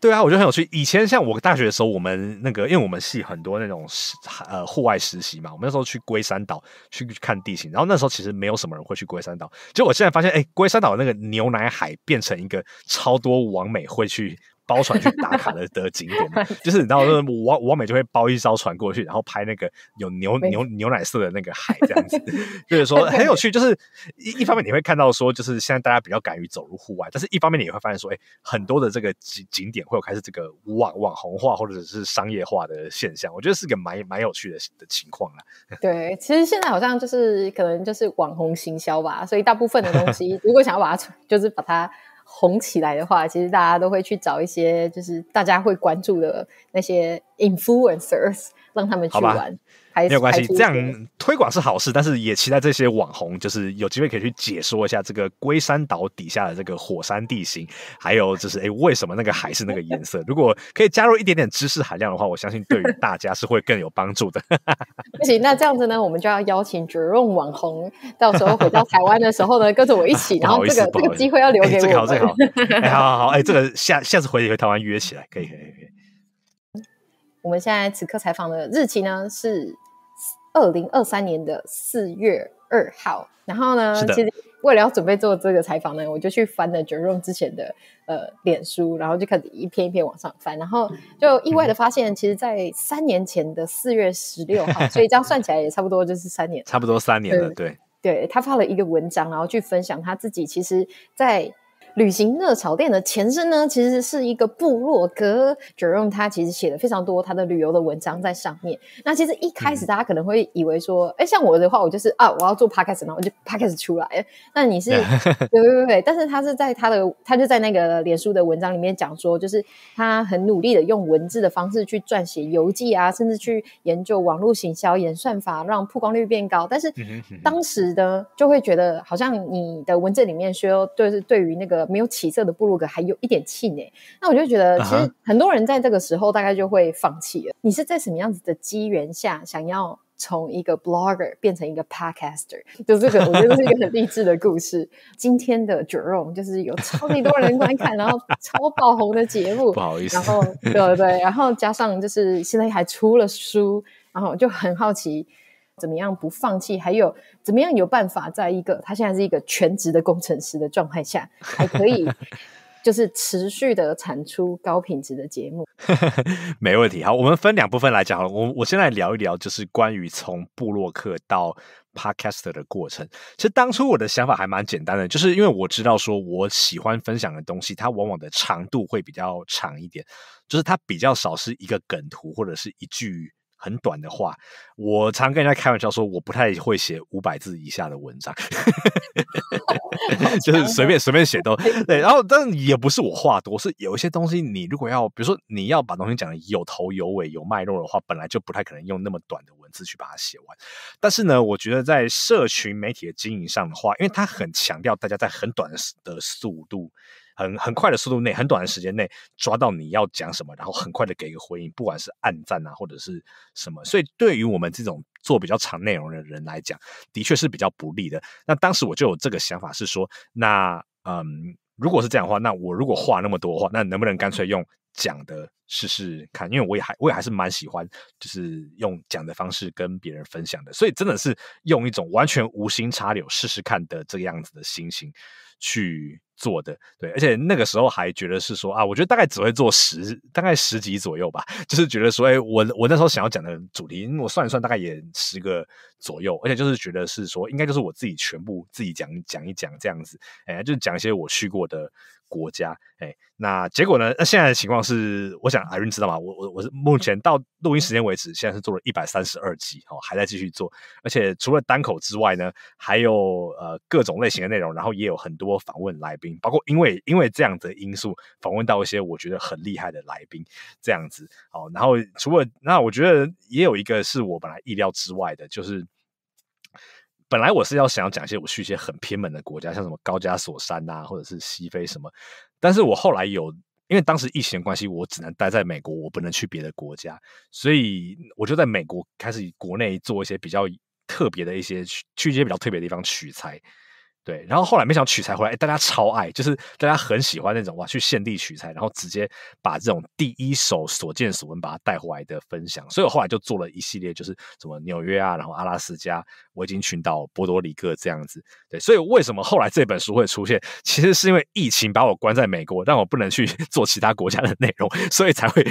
对啊，我觉得很有趣。以前像我大学的时候，我们那个因为我们系很多那种实呃户外实习嘛，我们那时候去龟山岛去看地形，然后那时候其实没有什么人会去龟山岛。结果我现在发现，哎，龟山岛的那个牛奶海变成一个超多网美会去。包船去打卡的的景点，就是你知道，就是、网网美就会包一艘船过去，然后拍那个有牛牛牛奶色的那个海这样子，就是说很有趣。就是一一方面你会看到说，就是现在大家比较敢于走入户外，但是一方面你也会发现说，哎，很多的这个景景点会有开始这个网网红化或者是商业化的现象，我觉得是个蛮蛮有趣的的情况了。对，其实现在好像就是可能就是网红行销吧，所以大部分的东西如果想要把它就是把它。红起来的话，其实大家都会去找一些，就是大家会关注的那些 influencers，让他们去玩。没有关系，这样推广是好事，但是也期待这些网红就是有机会可以去解说一下这个龟山岛底下的这个火山地形，还有就是哎，为什么那个海是那个颜色？如果可以加入一点点知识含量的话，我相信对大家是会更有帮助的。不行，那这样子呢，我们就要邀请绝论网红，到时候回到台湾的时候呢，跟着我一起，然后这个这个机会要留给我。这个好，这个好，好好好，哎，这个下下次回回台湾约起来，可以，可以，可以。我们现在此刻采访的日期呢是。二零二三年的四月二号，然后呢，其实为了要准备做这个采访呢，我就去翻了 Jerome 之前的呃脸书，然后就开始一篇一篇往上翻，然后就意外的发现，其实，在三年前的四月十六号，所以这样算起来也差不多就是三年，差不多三年了，对。对他发了一个文章，然后去分享他自己，其实在。旅行热潮店的前身呢，其实是一个部落格。j o m e 他其实写了非常多他的旅游的文章在上面。那其实一开始大家可能会以为说，哎，像我的话，我就是啊，我要做 p o c a s t 然后我就 p o c a s t 出来。那你是 对对对对，但是他是在他的他就在那个脸书的文章里面讲说，就是他很努力的用文字的方式去撰写游记啊，甚至去研究网络行销、演算法，让曝光率变高。但是当时的就会觉得，好像你的文字里面说，就是对于那个。没有起色的布鲁格还有一点气馁，那我就觉得其实很多人在这个时候大概就会放弃了。你是在什么样子的机缘下想要从一个 blogger 变成一个 podcaster？就这个我觉得是一个很励志的故事。今天的 Jerome 就是有超级多人观看，然后超爆红的节目，不好意思，然后对对？然后加上就是现在还出了书，然后就很好奇。怎么样不放弃？还有怎么样有办法，在一个他现在是一个全职的工程师的状态下，还可以就是持续的产出高品质的节目？没问题。好，我们分两部分来讲。好了，我我先来聊一聊，就是关于从布洛克到 Podcaster 的过程。其实当初我的想法还蛮简单的，就是因为我知道说我喜欢分享的东西，它往往的长度会比较长一点，就是它比较少是一个梗图或者是一句。很短的话，我常跟人家开玩笑说，我不太会写五百字以下的文章，就是随便随便写都对。然后，但也不是我话多，是有一些东西，你如果要，比如说你要把东西讲的有头有尾、有脉络的话，本来就不太可能用那么短的文字去把它写完。但是呢，我觉得在社群媒体的经营上的话，因为它很强调大家在很短的速度。很很快的速度内，很短的时间内抓到你要讲什么，然后很快的给一个回应，不管是暗赞啊或者是什么，所以对于我们这种做比较长内容的人来讲，的确是比较不利的。那当时我就有这个想法，是说，那嗯，如果是这样的话，那我如果话那么多话，那能不能干脆用讲的？试试看，因为我也还，我也还是蛮喜欢，就是用讲的方式跟别人分享的，所以真的是用一种完全无心插柳试试看的这个样子的心情去做的，对，而且那个时候还觉得是说啊，我觉得大概只会做十，大概十集左右吧，就是觉得说，哎，我我那时候想要讲的主题，我算一算大概也十个左右，而且就是觉得是说，应该就是我自己全部自己讲讲一讲这样子，哎，就讲一些我去过的国家，哎，那结果呢？那现在的情况是，我想。n 云知道吗？我我我是目前到录音时间为止，现在是做了一百三十二集哦，还在继续做。而且除了单口之外呢，还有呃各种类型的内容，然后也有很多访问来宾，包括因为因为这样的因素，访问到一些我觉得很厉害的来宾。这样子哦，然后除了那我觉得也有一个是我本来意料之外的，就是本来我是要想要讲一些我去一些很偏门的国家，像什么高加索山呐，或者是西非什么，但是我后来有。因为当时疫情关系，我只能待在美国，我不能去别的国家，所以我就在美国开始国内做一些比较特别的一些去一些比较特别的地方取材。对，然后后来没想取材回来，大家超爱，就是大家很喜欢那种哇，去献地取材，然后直接把这种第一手所见所闻把它带回来的分享。所以我后来就做了一系列，就是什么纽约啊，然后阿拉斯加、维京群岛、波多黎各这样子。对，所以为什么后来这本书会出现？其实是因为疫情把我关在美国，但我不能去 做其他国家的内容，所以才会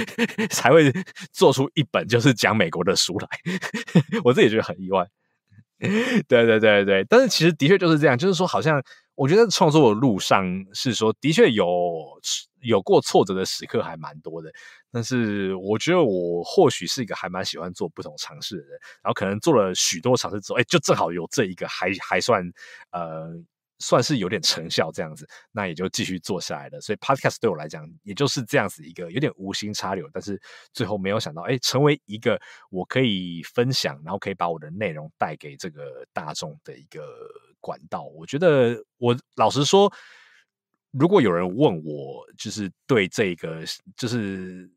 才会做出一本就是讲美国的书来。我自己觉得很意外。对对对对，但是其实的确就是这样，就是说，好像我觉得创作的路上是说，的确有有过挫折的时刻还蛮多的，但是我觉得我或许是一个还蛮喜欢做不同尝试的人，然后可能做了许多尝试之后，哎，就正好有这一个还还算呃。算是有点成效这样子，那也就继续做下来了。所以 Podcast 对我来讲，也就是这样子一个有点无心插柳，但是最后没有想到，哎，成为一个我可以分享，然后可以把我的内容带给这个大众的一个管道。我觉得，我老实说，如果有人问我，就是对这个，就是。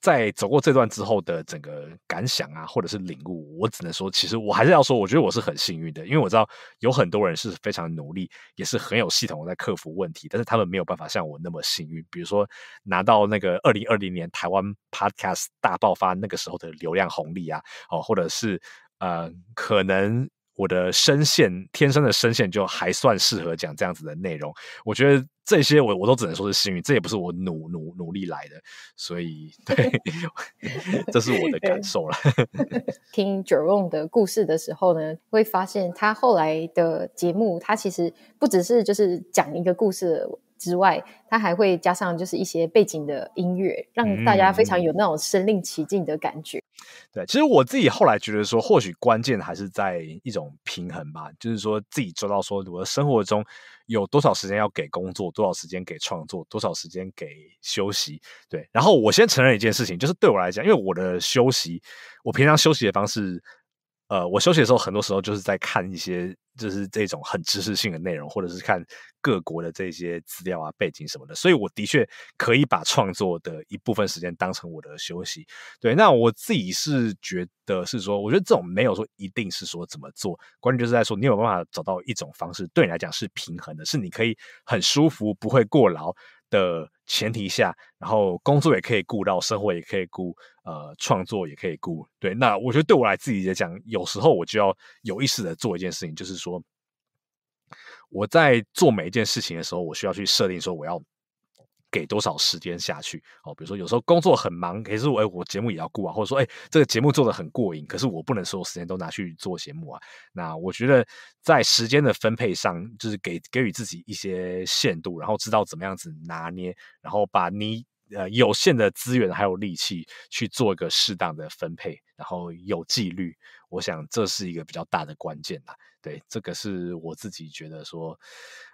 在走过这段之后的整个感想啊，或者是领悟，我只能说，其实我还是要说，我觉得我是很幸运的，因为我知道有很多人是非常努力，也是很有系统在克服问题，但是他们没有办法像我那么幸运。比如说拿到那个二零二零年台湾 Podcast 大爆发那个时候的流量红利啊，哦，或者是呃，可能我的声线天生的声线就还算适合讲这样子的内容，我觉得。这些我我都只能说是幸运，这也不是我努努努力来的，所以对，这是我的感受了。听 j r o m e 的故事的时候呢，会发现他后来的节目，他其实不只是就是讲一个故事之外，他还会加上就是一些背景的音乐，让大家非常有那种身临其境的感觉。对，其实我自己后来觉得说，或许关键还是在一种平衡吧，就是说自己做到说我的生活中。有多少时间要给工作，多少时间给创作，多少时间给休息？对，然后我先承认一件事情，就是对我来讲，因为我的休息，我平常休息的方式，呃，我休息的时候，很多时候就是在看一些。就是这种很知识性的内容，或者是看各国的这些资料啊、背景什么的，所以我的确可以把创作的一部分时间当成我的休息。对，那我自己是觉得是说，我觉得这种没有说一定是说怎么做，关键就是在说你有办法找到一种方式，对你来讲是平衡的，是你可以很舒服，不会过劳。的前提下，然后工作也可以顾到，生活也可以顾，呃，创作也可以顾。对，那我觉得对我来自己来讲，有时候我就要有意识的做一件事情，就是说，我在做每一件事情的时候，我需要去设定说我要。给多少时间下去？哦，比如说有时候工作很忙，可是哎，我节目也要顾啊，或者说哎，这个节目做的很过瘾，可是我不能所有时间都拿去做节目啊。那我觉得在时间的分配上，就是给给予自己一些限度，然后知道怎么样子拿捏，然后把你呃有限的资源还有力气去做一个适当的分配，然后有纪律，我想这是一个比较大的关键吧。对，这个是我自己觉得说。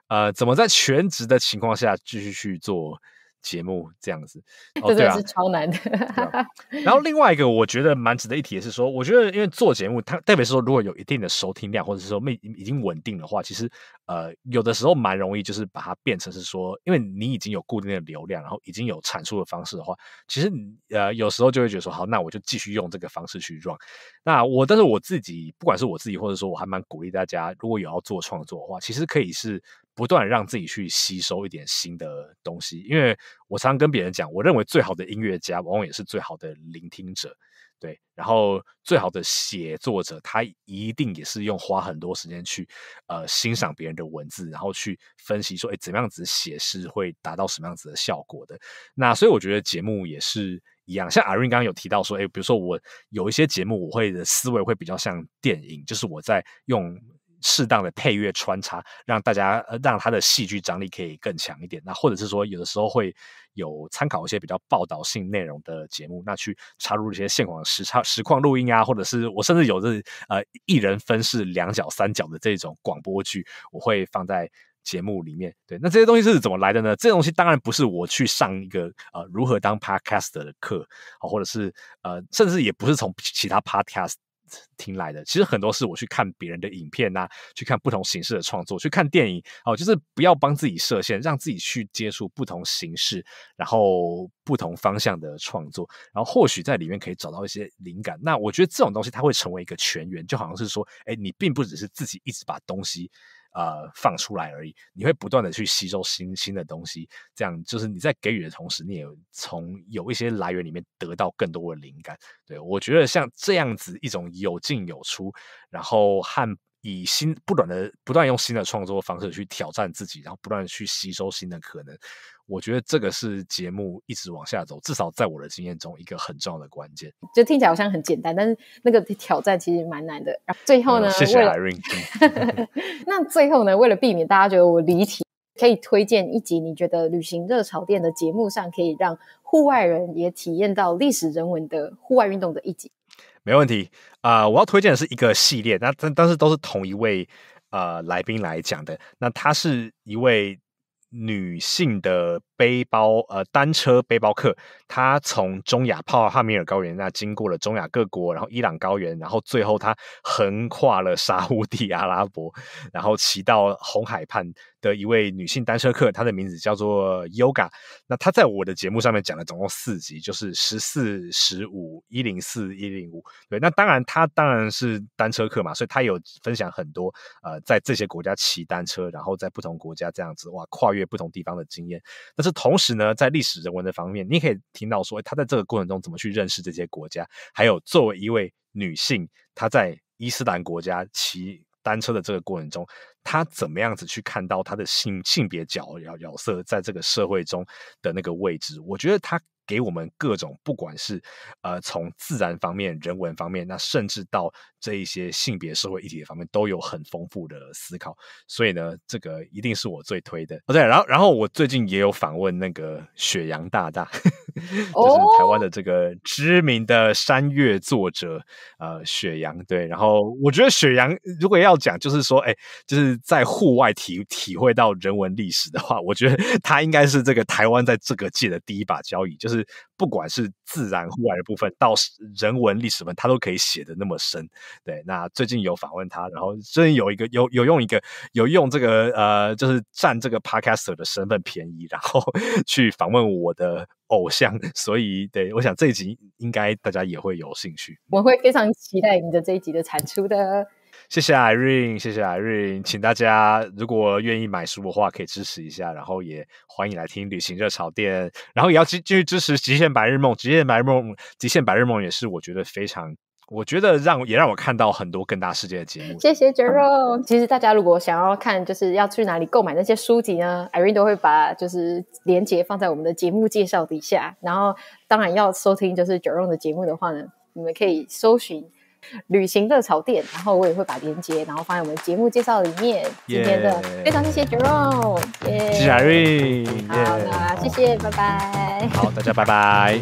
呃，怎么在全职的情况下继续去做节目这样子？对啊，是超难的。然后另外一个我觉得蛮值得一提的是说，我觉得因为做节目，它特别是说如果有一定的收听量，或者是说没已经稳定的话，其实呃有的时候蛮容易就是把它变成是说，因为你已经有固定的流量，然后已经有产出的方式的话，其实呃有时候就会觉得说，好，那我就继续用这个方式去 run。那我但是我自己，不管是我自己，或者说我还蛮鼓励大家，如果有要做创作的话，其实可以是。不断让自己去吸收一点新的东西，因为我常常跟别人讲，我认为最好的音乐家往往也是最好的聆听者，对。然后，最好的写作者，他一定也是用花很多时间去呃欣赏别人的文字，然后去分析说，哎，怎么样子写诗会达到什么样子的效果的。那所以我觉得节目也是一样，像阿瑞刚刚有提到说，哎，比如说我有一些节目，我会的思维会比较像电影，就是我在用。适当的配乐穿插，让大家让他的戏剧张力可以更强一点。那或者是说，有的时候会有参考一些比较报道性内容的节目，那去插入一些现场实差实况录音啊，或者是我甚至有的呃一人分饰两角、三角的这种广播剧，我会放在节目里面。对，那这些东西是怎么来的呢？这些东西当然不是我去上一个呃如何当 p o d c a s t 的课，或者是呃，甚至也不是从其他 podcast。听来的，其实很多是我去看别人的影片呐，去看不同形式的创作，去看电影，哦，就是不要帮自己设限，让自己去接触不同形式，然后不同方向的创作，然后或许在里面可以找到一些灵感。那我觉得这种东西它会成为一个全员，就好像是说，哎，你并不只是自己一直把东西。呃，放出来而已，你会不断的去吸收新新的东西，这样就是你在给予的同时，你也从有一些来源里面得到更多的灵感。对我觉得像这样子一种有进有出，然后和。以新不断的不断用新的创作方式去挑战自己，然后不断去吸收新的可能。我觉得这个是节目一直往下走，至少在我的经验中，一个很重要的关键。就听起来好像很简单，但是那个挑战其实蛮难的。然后最后呢，谢谢来 ring。那最后呢，为了避免大家觉得我离题，可以推荐一集你觉得旅行热潮店的节目上可以让户外人也体验到历史人文的户外运动的一集。没问题啊！我要推荐的是一个系列，那但但是都是同一位呃来宾来讲的。那她是一位女性的背包呃单车背包客，她从中亚帕哈密尔高原，那经过了中亚各国，然后伊朗高原，然后最后她横跨了沙乌地阿拉伯，然后骑到红海畔。的一位女性单车客，她的名字叫做 Yoga。那她在我的节目上面讲了总共四集，就是十四、十五、一零四、一零五。对，那当然她当然是单车客嘛，所以她有分享很多呃，在这些国家骑单车，然后在不同国家这样子哇，跨越不同地方的经验。但是同时呢，在历史人文的方面，你可以听到说，她在这个过程中怎么去认识这些国家，还有作为一位女性，她在伊斯兰国家骑。单车的这个过程中，他怎么样子去看到他的性性别角角角色在这个社会中的那个位置？我觉得他给我们各种不管是呃从自然方面、人文方面，那甚至到这一些性别社会议题方面，都有很丰富的思考。所以呢，这个一定是我最推的。OK，然后然后我最近也有访问那个雪阳大大。就是台湾的这个知名的山岳作者，呃，雪阳对。然后我觉得雪阳如果要讲，就是说，哎，就是在户外体体会到人文历史的话，我觉得 他应该是这个台湾在这个界的第一把交椅。就是不管是自然户外的部分，到人文历史分，他都可以写的那么深。对，那最近有访问他，然后最近有一个有有用一个有用这个呃，就是占这个 podcaster 的身份便宜，然后 去访问我的。偶像，所以对，我想这一集应该大家也会有兴趣。我会非常期待你的这一集的产出的。谢谢 Irene，谢谢 Irene，请大家如果愿意买书的话，可以支持一下，然后也欢迎来听旅行热潮店，然后也要继继续支持《极限白日梦》，《极限白日梦》，《极限白日梦》也是我觉得非常。我觉得让也让我看到很多更大世界的节目。谢谢 Joel。其实大家如果想要看，就是要去哪里购买那些书籍呢？Irene 都会把就是连接放在我们的节目介绍底下。然后当然要收听就是 Joel 的节目的话呢，你们可以搜寻旅行热潮店。然后我也会把链接然后放在我们节目介绍里面。今天的非常谢谢 Joel。Joel，好的，谢谢，拜拜。好，大家拜拜。